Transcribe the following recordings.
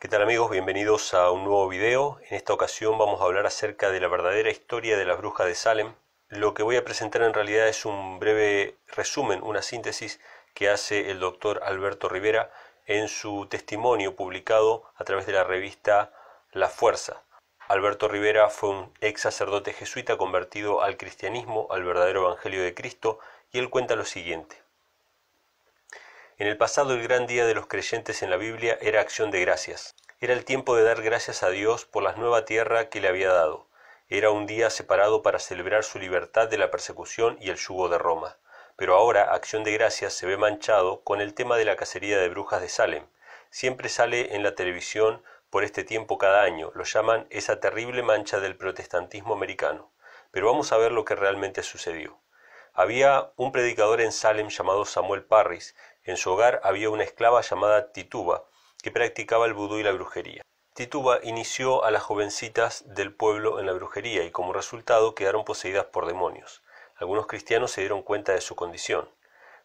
¿Qué tal amigos? Bienvenidos a un nuevo video. En esta ocasión vamos a hablar acerca de la verdadera historia de las brujas de Salem. Lo que voy a presentar en realidad es un breve resumen, una síntesis que hace el doctor Alberto Rivera en su testimonio publicado a través de la revista La Fuerza. Alberto Rivera fue un ex sacerdote jesuita convertido al cristianismo, al verdadero evangelio de Cristo, y él cuenta lo siguiente. En el pasado el gran día de los creyentes en la Biblia era acción de gracias. Era el tiempo de dar gracias a Dios por la nueva tierra que le había dado. Era un día separado para celebrar su libertad de la persecución y el yugo de Roma. Pero ahora Acción de Gracias se ve manchado con el tema de la cacería de brujas de Salem. Siempre sale en la televisión por este tiempo cada año. Lo llaman esa terrible mancha del protestantismo americano. Pero vamos a ver lo que realmente sucedió. Había un predicador en Salem llamado Samuel Parris. En su hogar había una esclava llamada Tituba, que practicaba el vudú y la brujería. Tituba inició a las jovencitas del pueblo en la brujería y como resultado quedaron poseídas por demonios. Algunos cristianos se dieron cuenta de su condición.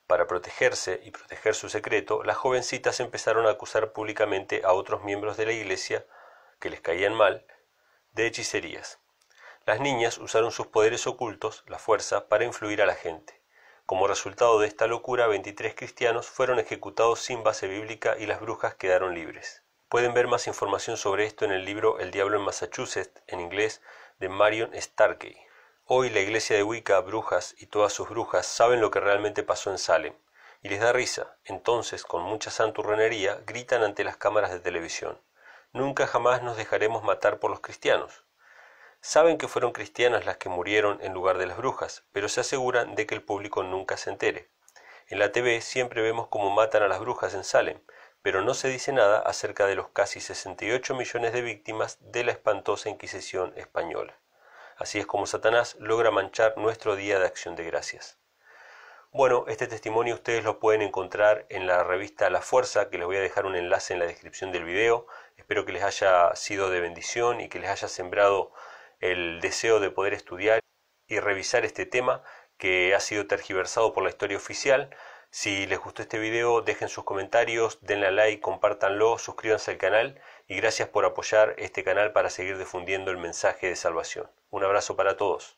Para protegerse y proteger su secreto, las jovencitas empezaron a acusar públicamente a otros miembros de la iglesia, que les caían mal, de hechicerías. Las niñas usaron sus poderes ocultos, la fuerza, para influir a la gente. Como resultado de esta locura, 23 cristianos fueron ejecutados sin base bíblica y las brujas quedaron libres. Pueden ver más información sobre esto en el libro El Diablo en Massachusetts, en inglés, de Marion Starkey. Hoy la iglesia de Wicca, brujas y todas sus brujas saben lo que realmente pasó en Salem, y les da risa. Entonces, con mucha santurrenería, gritan ante las cámaras de televisión. Nunca jamás nos dejaremos matar por los cristianos. Saben que fueron cristianas las que murieron en lugar de las brujas, pero se aseguran de que el público nunca se entere. En la TV siempre vemos cómo matan a las brujas en Salem, pero no se dice nada acerca de los casi 68 millones de víctimas de la espantosa Inquisición española. Así es como Satanás logra manchar nuestro día de acción de gracias. Bueno, este testimonio ustedes lo pueden encontrar en la revista La Fuerza, que les voy a dejar un enlace en la descripción del video. Espero que les haya sido de bendición y que les haya sembrado el deseo de poder estudiar y revisar este tema que ha sido tergiversado por la historia oficial. Si les gustó este video, dejen sus comentarios, denle a like, compártanlo, suscríbanse al canal y gracias por apoyar este canal para seguir difundiendo el mensaje de salvación. Un abrazo para todos.